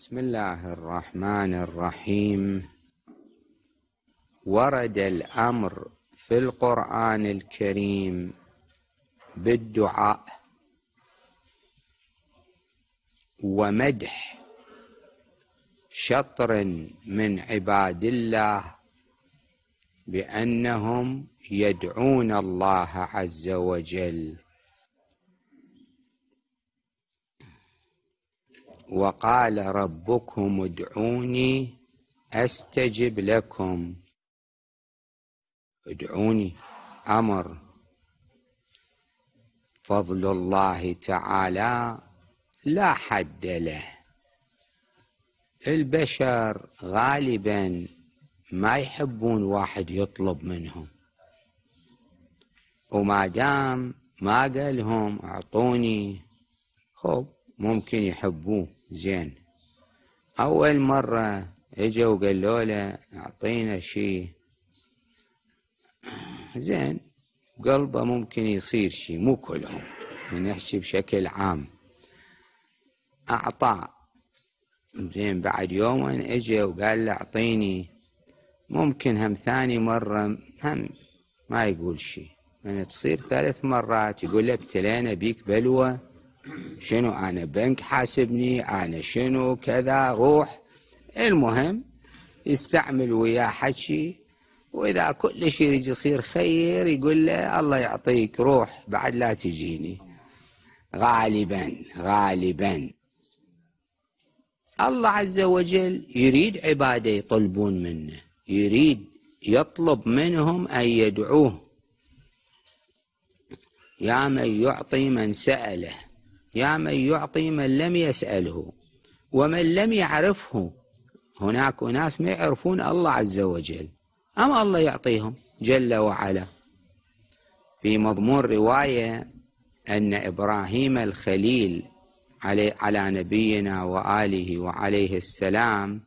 بسم الله الرحمن الرحيم ورد الأمر في القرآن الكريم بالدعاء ومدح شطر من عباد الله بأنهم يدعون الله عز وجل وقال ربكم ادعوني استجب لكم ادعوني امر فضل الله تعالى لا حد له البشر غالبا ما يحبون واحد يطلب منهم وما دام ما قالهم اعطوني خب ممكن يحبوه زين أول مرة إجا وقالوا له أعطينا شي زين قلبه ممكن يصير شي مو كلهم يعني نحكي بشكل عام أعطى زين بعد يوم إجا وقال له أعطيني ممكن هم ثاني مرة هم ما يقول شي من يعني تصير ثلاث مرات يقول له ابتلينا بيك بلوه شنو أنا بنك حاسبني أنا شنو كذا روح المهم يستعمل وياه حكي وإذا كل شيء يصير خير يقول له الله يعطيك روح بعد لا تجيني غالبا غالبا الله عز وجل يريد عباده يطلبون منه يريد يطلب منهم أن يدعوه يا من يعطي من سأله يا من يعطي من لم يسأله ومن لم يعرفه هناك أناس ما يعرفون الله عز وجل أما الله يعطيهم جل وعلا في مضمون رواية أن إبراهيم الخليل علي, على نبينا وآله وعليه السلام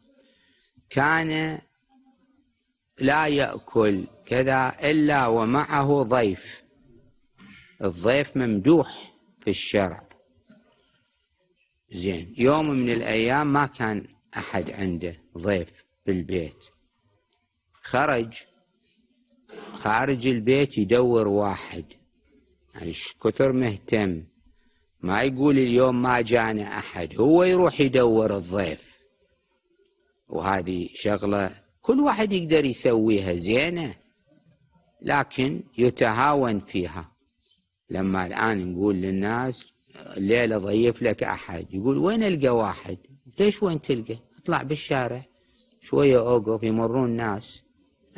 كان لا يأكل كذا إلا ومعه ضيف الضيف ممدوح في الشرع زين يوم من الأيام ما كان أحد عنده ضيف بالبيت خرج خارج البيت يدور واحد يعني كثر مهتم ما يقول اليوم ما جانا أحد هو يروح يدور الضيف وهذه شغلة كل واحد يقدر يسويها زينة لكن يتهاون فيها لما الآن نقول للناس الليلة ضيف لك أحد يقول وين ألقى واحد ليش وين تلقى اطلع بالشارع شوية أوقف يمرون ناس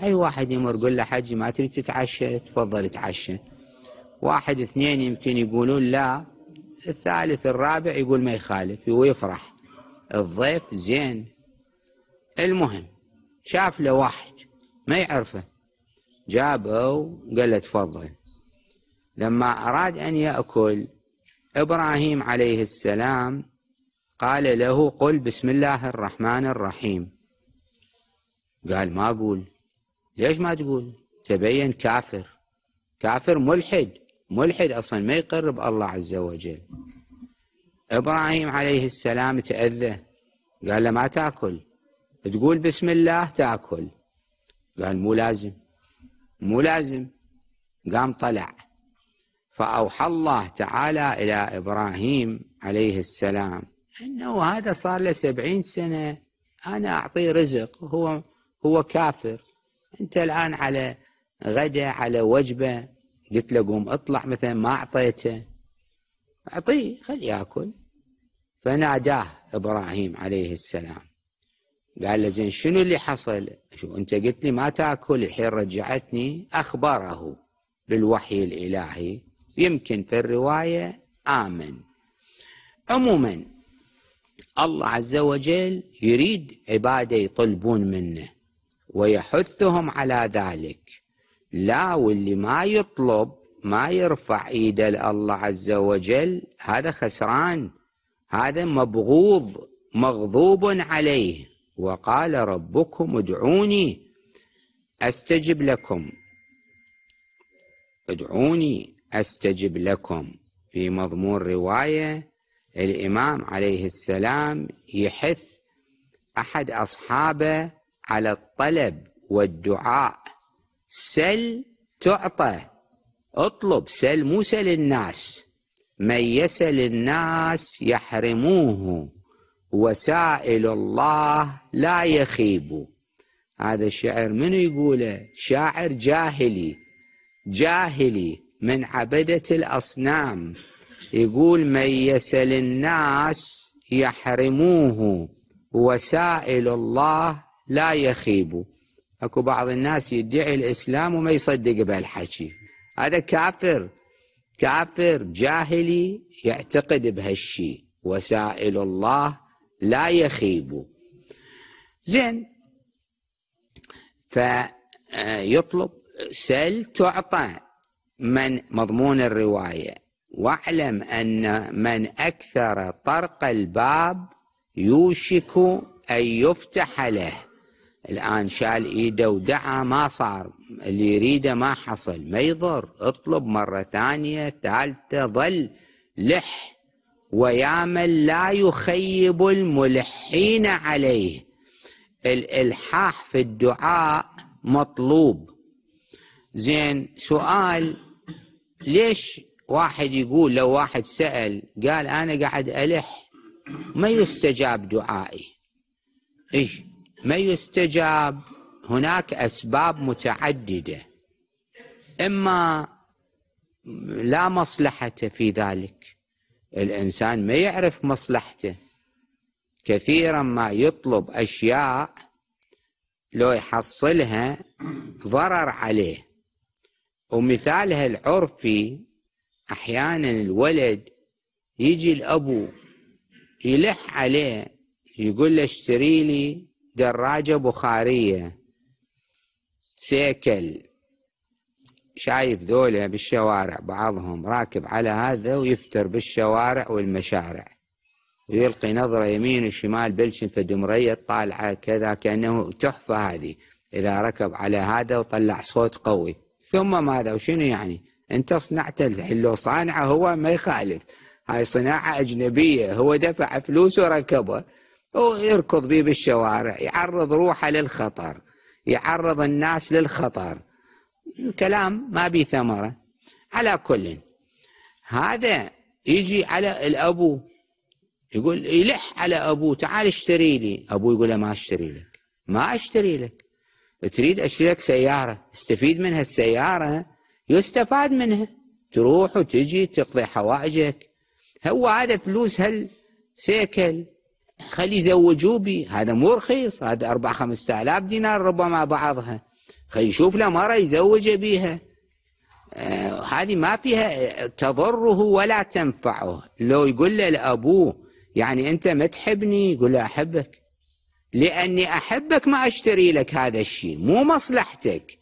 أي واحد يمر قل له حجي ما تريد تتعشى تفضل اتعشى واحد اثنين يمكن يقولون لا الثالث الرابع يقول ما يخالف ويفرح الضيف زين المهم شاف له واحد ما يعرفه جابه وقال له تفضل لما أراد أن يأكل إبراهيم عليه السلام قال له قل بسم الله الرحمن الرحيم قال ما أقول ليش ما تقول تبين كافر كافر ملحد ملحد أصلا ما يقر بالله عز وجل إبراهيم عليه السلام تأذى قال له ما تأكل تقول بسم الله تأكل قال مو لازم مو لازم قام طلع فأوحى الله تعالى إلى إبراهيم عليه السلام أنه هذا صار له سبعين سنة أنا أعطيه رزق هو هو كافر أنت الآن على غدا على وجبة قلت له قوم اطلع مثلا ما أعطيته أعطيه خل يأكل فناداه إبراهيم عليه السلام قال له زين شنو اللي حصل؟ شو انت قلت لي ما تاكل الحين رجعتني اخبره بالوحي الالهي يمكن في الرواية آمن عموما الله عز وجل يريد عباده يطلبون منه ويحثهم على ذلك لا واللي ما يطلب ما يرفع ايده لله عز وجل هذا خسران هذا مبغوض مغضوب عليه وقال ربكم ادعوني استجب لكم ادعوني أستجب لكم في مضمون رواية الإمام عليه السلام يحث أحد أصحابه على الطلب والدعاء سل تعطى اطلب سل مو سل الناس من يسل الناس يحرموه وسائل الله لا يخيب هذا الشعر منو يقوله شاعر جاهلي جاهلي من عبدة الأصنام يقول من يسل الناس يحرموه وسائل الله لا يخيب اكو بعض الناس يدعي الاسلام وما يصدق بهالحكي هذا كافر كافر جاهلي يعتقد بهالشي وسائل الله لا يخيب زين فيطلب سل تعطى من مضمون الرواية واعلم أن من أكثر طرق الباب يوشك أن يفتح له الآن شال إيده ودعا ما صار اللي يريده ما حصل ما يضر اطلب مرة ثانية ثالثة ظل لح ويا من لا يخيب الملحين عليه الإلحاح في الدعاء مطلوب زين سؤال ليش واحد يقول لو واحد سأل قال أنا قاعد ألح ما يستجاب دعائي إيه ما يستجاب هناك أسباب متعددة إما لا مصلحة في ذلك الإنسان ما يعرف مصلحته كثيرا ما يطلب أشياء لو يحصلها ضرر عليه ومثالها العرفي أحيانا الولد يجي الأبو يلح عليه يقول له اشتري لي دراجة بخارية سيكل شايف ذولا بالشوارع بعضهم راكب على هذا ويفتر بالشوارع والمشارع ويلقي نظرة يمين وشمال بلشن فد دمرية طالعة كذا كأنه تحفة هذه إذا ركب على هذا وطلع صوت قوي ثم ماذا وشنو يعني انت صنعت لو صانعه هو ما يخالف هاي صناعة أجنبية هو دفع فلوس وركبه ويركض بيه بالشوارع يعرض روحه للخطر يعرض الناس للخطر كلام ما به ثمرة على كل هذا يجي على الأبو يقول يلح على أبوه تعال اشتري لي أبوه يقول له ما اشتري لك ما اشتري لك تريد اشتري لك سياره استفيد منها السياره يستفاد منها تروح وتجي تقضي حوائجك هو هذا فلوس هل سيكل خلي يزوجوا بي هذا مو رخيص هذا أربع خمسة آلاف دينار ربما بعضها خلي يشوف له مرة يزوج بيها آه هذه ما فيها تضره ولا تنفعه لو يقول له لأبوه يعني أنت ما تحبني يقول له أحبك لأني أحبك ما أشتري لك هذا الشيء مو مصلحتك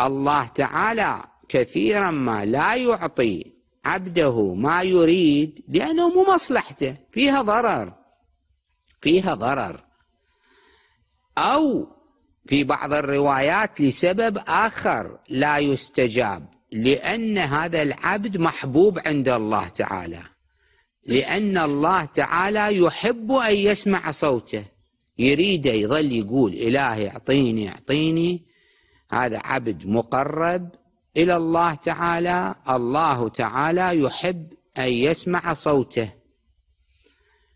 الله تعالى كثيرا ما لا يعطي عبده ما يريد لأنه مو مصلحته فيها ضرر فيها ضرر أو في بعض الروايات لسبب آخر لا يستجاب لأن هذا العبد محبوب عند الله تعالى لأن الله تعالى يحب أن يسمع صوته يريده يظل يقول إلهي أعطيني أعطيني هذا عبد مقرب إلى الله تعالى الله تعالى يحب أن يسمع صوته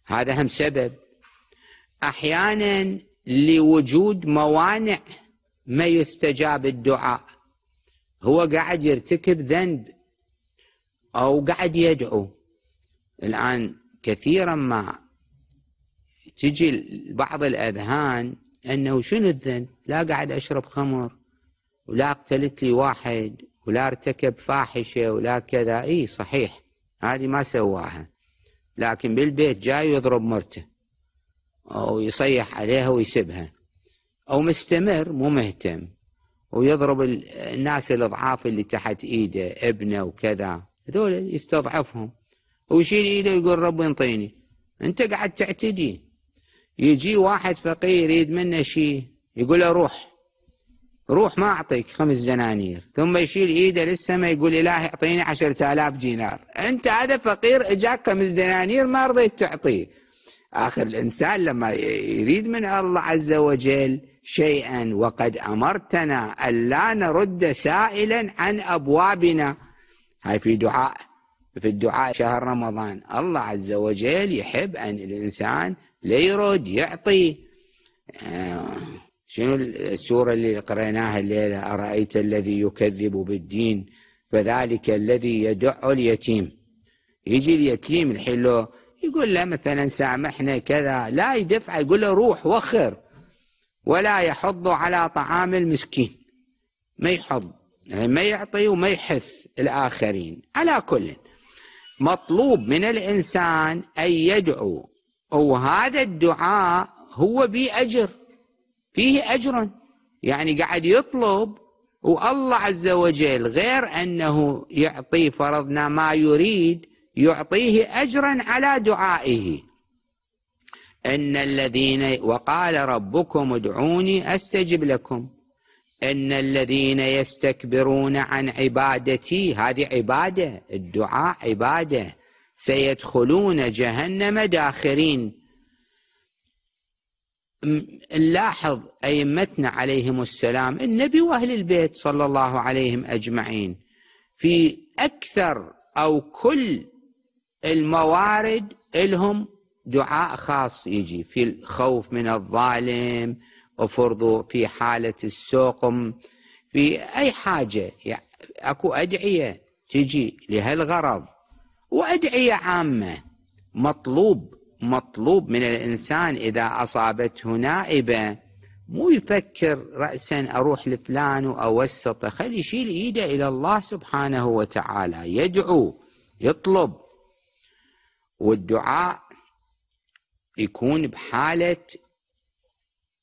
هذا هم سبب أحيانا لوجود موانع ما يستجاب الدعاء هو قاعد يرتكب ذنب أو قاعد يدعو الآن كثيرا ما تجي بعض الأذهان أنه شنو الذنب لا قاعد أشرب خمر ولا قتلت لي واحد ولا ارتكب فاحشة ولا كذا إي صحيح هذه ما سواها لكن بالبيت جاي يضرب مرته أو يصيح عليها ويسبها أو مستمر مو مهتم ويضرب الناس الأضعاف اللي تحت إيده ابنه وكذا هذول يستضعفهم ويشيل إيده ويقول ربي انطيني أنت قاعد تعتدي يجي واحد فقير يريد منه شيء يقول له روح روح ما أعطيك خمس دنانير ثم يشيل إيده للسماء يقول إلهي أعطيني عشرة آلاف دينار أنت هذا فقير إجاك خمس دنانير ما رضيت تعطيه آخر الإنسان لما يريد من الله عز وجل شيئا وقد أمرتنا ألا نرد سائلا عن أبوابنا هاي في دعاء في الدعاء شهر رمضان الله عز وجل يحب أن الإنسان لا يرد يعطي آه، شنو السورة اللي قريناها الليلة أرأيت الذي يكذب بالدين فذلك الذي يدع اليتيم يجي اليتيم الحين لو يقول له مثلا سامحنا كذا لا يدفع يقول له روح وخر ولا يحض على طعام المسكين ما يحض يعني ما يعطي وما يحث الآخرين على كل مطلوب من الإنسان أن يدعو وهذا الدعاء هو به أجر فيه أجر يعني قاعد يطلب والله عز وجل غير أنه يعطي فرضنا ما يريد يعطيه أجرا على دعائه ان الذين وقال ربكم ادعوني استجب لكم ان الذين يستكبرون عن عبادتي هذه عباده الدعاء عباده سيدخلون جهنم داخرين نلاحظ أئمتنا عليهم السلام النبي وأهل البيت صلى الله عليهم أجمعين في أكثر أو كل الموارد لهم دعاء خاص يجي في الخوف من الظالم وفرضوا في حالة السوقم في أي حاجة يعني أكو أدعية تجي لهالغرض وادعيه عامه مطلوب مطلوب من الانسان اذا اصابته نائبه مو يفكر راسا اروح لفلان واوسطه خلي يشيل ايده الى الله سبحانه وتعالى يدعو يطلب والدعاء يكون بحاله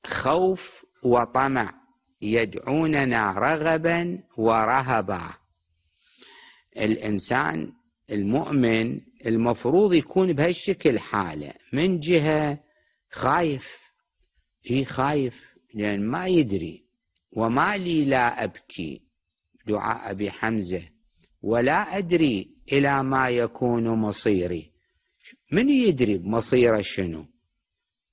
خوف وطمع يدعوننا رغبا ورهبا الانسان المؤمن المفروض يكون بهالشكل حاله من جهه خايف هي خايف لان ما يدري وما لي لا ابكي دعاء ابي حمزه ولا ادري الى ما يكون مصيري من يدري مصيره شنو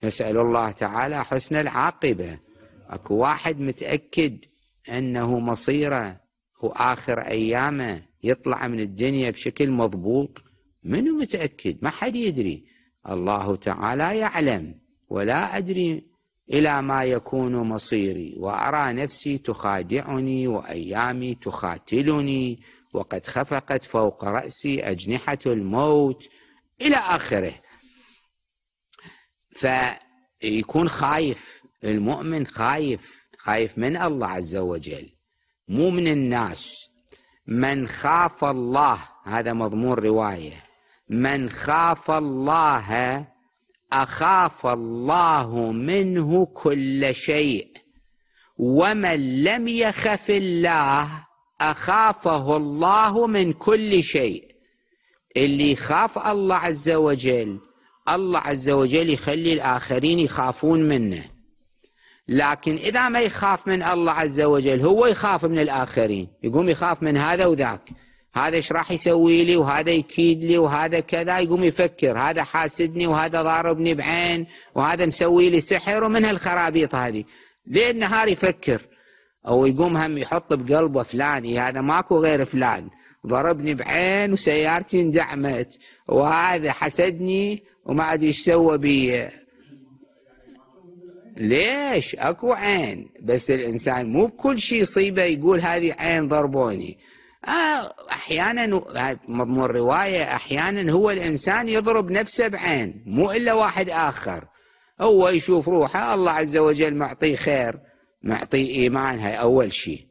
نسال الله تعالى حسن العاقبه اكو واحد متاكد انه مصيره واخر ايامه يطلع من الدنيا بشكل مضبوط منو متأكد ما حد يدري الله تعالى يعلم ولا أدري إلى ما يكون مصيري وأرى نفسي تخادعني وأيامي تخاتلني وقد خفقت فوق رأسي أجنحة الموت إلى آخره فيكون خايف المؤمن خايف خايف من الله عز وجل مو من الناس من خاف الله هذا مضمون روايه من خاف الله اخاف الله منه كل شيء ومن لم يخف الله اخافه الله من كل شيء اللي يخاف الله عز وجل الله عز وجل يخلي الاخرين يخافون منه لكن إذا ما يخاف من الله عز وجل هو يخاف من الآخرين يقوم يخاف من هذا وذاك هذا ايش راح يسوي لي وهذا يكيد لي وهذا كذا يقوم يفكر هذا حاسدني وهذا ضاربني بعين وهذا مسوي لي سحر ومن هالخرابيط هذه ليل نهار يفكر او يقوم هم يحط بقلبه فلاني إيه هذا ماكو غير فلان ضربني بعين وسيارتي اندعمت وهذا حسدني وما ادري ايش سوى بي ليش اكو عين بس الانسان مو بكل شيء يصيبه يقول هذه عين ضربوني آه احيانا مضمون روايه احيانا هو الانسان يضرب نفسه بعين مو الا واحد اخر هو يشوف روحه الله عز وجل معطيه خير معطيه ايمان هاي اول شيء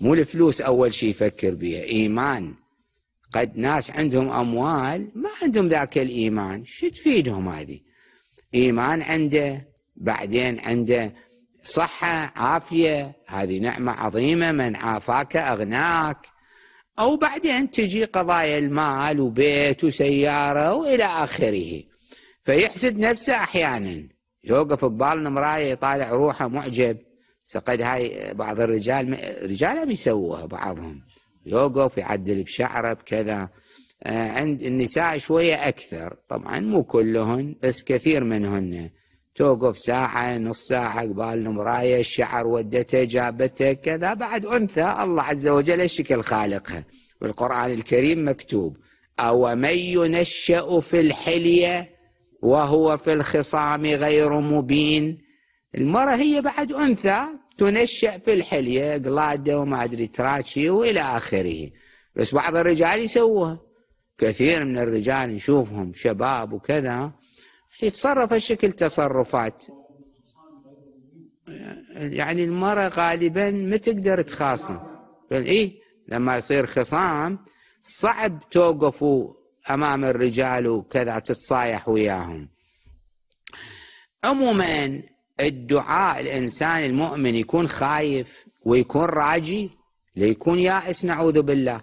مو الفلوس اول شيء يفكر بها ايمان قد ناس عندهم اموال ما عندهم ذاك الايمان شو تفيدهم هذه ايمان عنده بعدين عنده صحة عافية هذه نعمة عظيمة من عافاك أغناك أو بعدين تجي قضايا المال وبيت وسيارة وإلى آخره فيحسد نفسه أحيانا يوقف ببالنا مراية يطالع روحه معجب سقد هاي بعض الرجال رجال بيسووها بعضهم يوقف يعدل بشعره بكذا آه، عند النساء شوية أكثر طبعا مو كلهن بس كثير منهن توقف ساعة نص ساعة قبال المراية الشعر ودته جابته كذا بعد أنثى الله عز وجل شكل خالقها والقران الكريم مكتوب أو من ينشأ في الحلية وهو في الخصام غير مبين المرأة هي بعد أنثى تنشأ في الحلية قلادة وما أدري تراتشي وإلى آخره بس بعض الرجال يسووها كثير من الرجال نشوفهم شباب وكذا يتصرف الشكل تصرفات يعني المرأة غالبا ما تقدر تخاصم إيه لما يصير خصام صعب توقفوا أمام الرجال وكذا تتصايح وياهم عموما الدعاء الإنسان المؤمن يكون خايف ويكون راجي ليكون يائس نعوذ بالله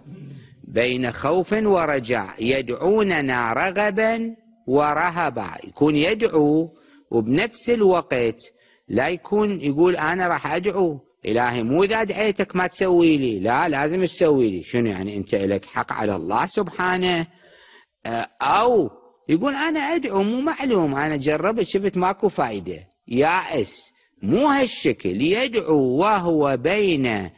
بين خوف ورجاء يدعوننا رغبا ورهبة يكون يدعو وبنفس الوقت لا يكون يقول أنا راح أدعو إلهي مو إذا دعيتك ما تسوي لي لا لازم تسوي لي شنو يعني أنت لك حق على الله سبحانه آه، أو يقول أنا أدعو مو معلوم أنا جربت شفت ماكو فايدة يائس مو هالشكل يدعو وهو بين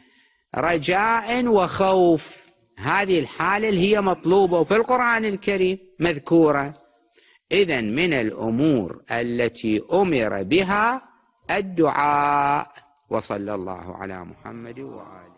رجاء وخوف هذه الحالة اللي هي مطلوبة وفي القرآن الكريم مذكورة إذا من الأمور التي أمر بها الدعاء وصلى الله على محمد وآله